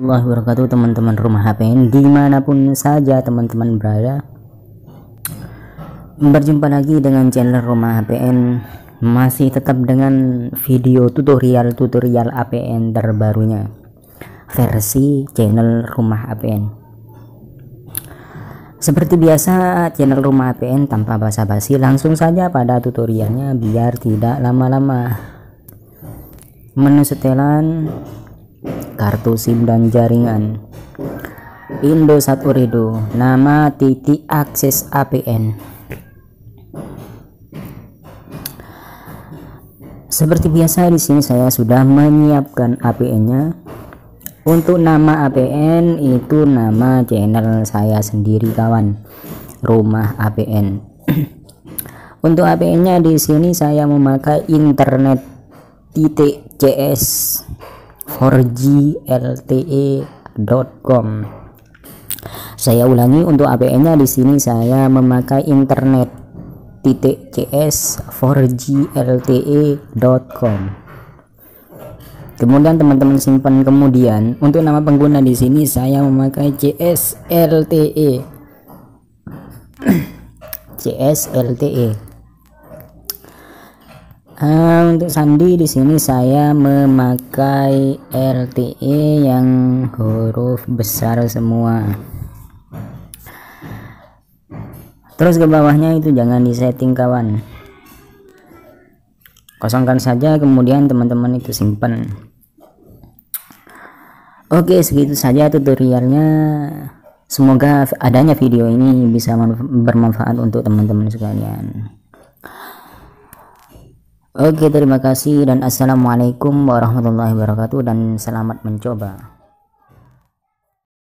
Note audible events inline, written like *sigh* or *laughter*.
Allah wabarakatuh teman-teman rumah HPN dimanapun saja teman-teman berada berjumpa lagi dengan channel rumah HPN masih tetap dengan video tutorial-tutorial APN terbarunya versi channel rumah APN seperti biasa channel rumah APN tanpa basa-basi langsung saja pada tutorialnya biar tidak lama-lama menu setelan kartu SIM dan jaringan. Indosat Uridu, nama titik akses APN. Seperti biasa di sini saya sudah menyiapkan APN-nya. Untuk nama APN itu nama channel saya sendiri kawan. Rumah APN. *clears throat* Untuk APN-nya di sini saya memakai internet titik CS 4glte.com. Saya ulangi untuk APN-nya di sini saya memakai internet titik cs 4glte.com. Kemudian teman-teman simpan kemudian untuk nama pengguna di sini saya memakai CSLTE. CSLTE. *clears throat* Uh, untuk sandi di sini saya memakai LTE yang huruf besar semua. Terus ke bawahnya itu jangan di setting kawan. Kosongkan saja kemudian teman-teman itu simpan. Oke, segitu saja tutorialnya. Semoga adanya video ini bisa bermanfaat untuk teman-teman sekalian. Oke, terima kasih dan assalamualaikum warahmatullahi wabarakatuh dan selamat mencoba.